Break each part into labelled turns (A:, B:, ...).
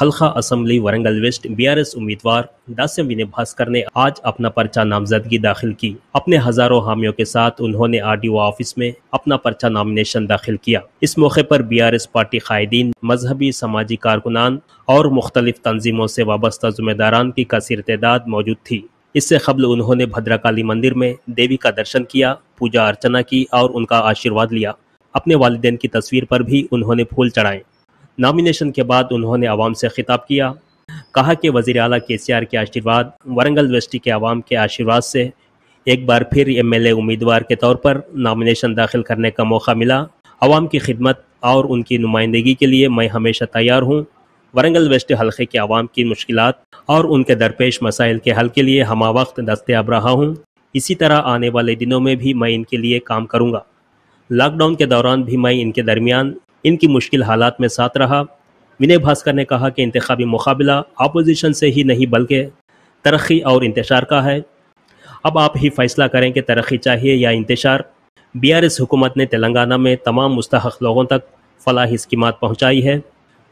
A: हल्का assembly Warangal waste BRS उम्मीदवार दास्यम विनय भास्कर ने आज अपना पर्चा नामजदगी दाखिल की अपने हजारों हामियों के साथ उन्होंने आरडीओ ऑफिस में अपना पर्चा नामिनेशन दाखिल किया इस मौके पर बीआरएस पार्टी कायदीन मजहबी समाजी कारकुनान और मुख्तलिफ तंजीमों से वाबस्ता जुम्मेदारान की कसर तदाद मौजूद थी इससे कबल उन्होंने भद्राकाली मंदिर में देवी का दर्शन किया पूजा अर्चना की और उनका आशीर्वाद लिया अपने वालदेन की तस्वीर पर भी उन्होंने फूल चढ़ाए नामिनेशन के बाद उन्होंने आवाम से खिताब किया कहा कि वजीर अला के सी आर के आशीर्वाद वरंगल वेस्टी के आवाम के आशीर्वाद से एक बार फिर एम एल ए उम्मीदवार के तौर पर नामिनेशन दाखिल करने का मौका मिला आवाम की खिदमत और उनकी नुमाइंदगी के लिए मैं हमेशा तैयार हूँ वरंगल वेस्ट हल्के के आवाम की मुश्किल और उनके दरपेश मसाइल के हल के लिए हमा वक्त दस्तियाब रहा हूँ इसी तरह आने वाले दिनों में भी मैं इनके लिए काम करूँगा लॉकडाउन के दौरान भी मैं इनके दरमियान इनकी मुश्किल हालात में साथ रहा विनय भास्कर ने कहा कि इंतबी मुकाबला अपोजिशन से ही नहीं बल्कि तरक्की और इंतशार का है अब आप ही फैसला करें कि तरक्की चाहिए या इंतशार बी आर एस हुकूमत ने तेलंगाना में तमाम मुस्तक लोगों तक फलाही स्कीमत पहुँचाई है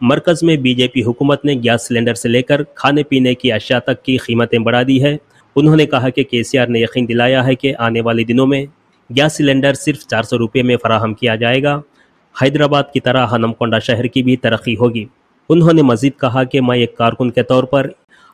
A: मरकज़ में बीजेपी हुकूमत ने गैस सिलेंडर से लेकर खाने पीने की अशिया तक की कीमतें बढ़ा दी है उन्होंने कहा कि के सी आर ने यकीन दिलाया है कि आने वाले दिनों में गैस सिलेंडर सिर्फ चार सौ रुपये में फराहम किया जाएगा हैदराबाद की तरह हनमकोंडा शहर की भी तरक्की होगी उन्होंने मजीद कहा कि मैं एक कारकुन के तौर पर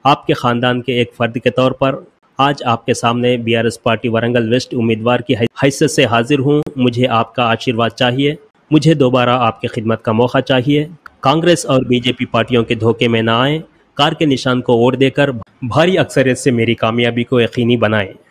A: आपके ख़ानदान के एक फ़र्द के तौर पर आज आपके सामने बीआरएस पार्टी वारंगल वेस्ट उम्मीदवार की हैसियत से हाजिर हूँ मुझे आपका आशीर्वाद चाहिए मुझे दोबारा आपकी खिदमत का मौका चाहिए कांग्रेस और बीजेपी पार्टियों के धोखे में ना आए कार के निशान को वोट देकर भारी अक्सरियत से मेरी कामयाबी को यकीनी बनाएं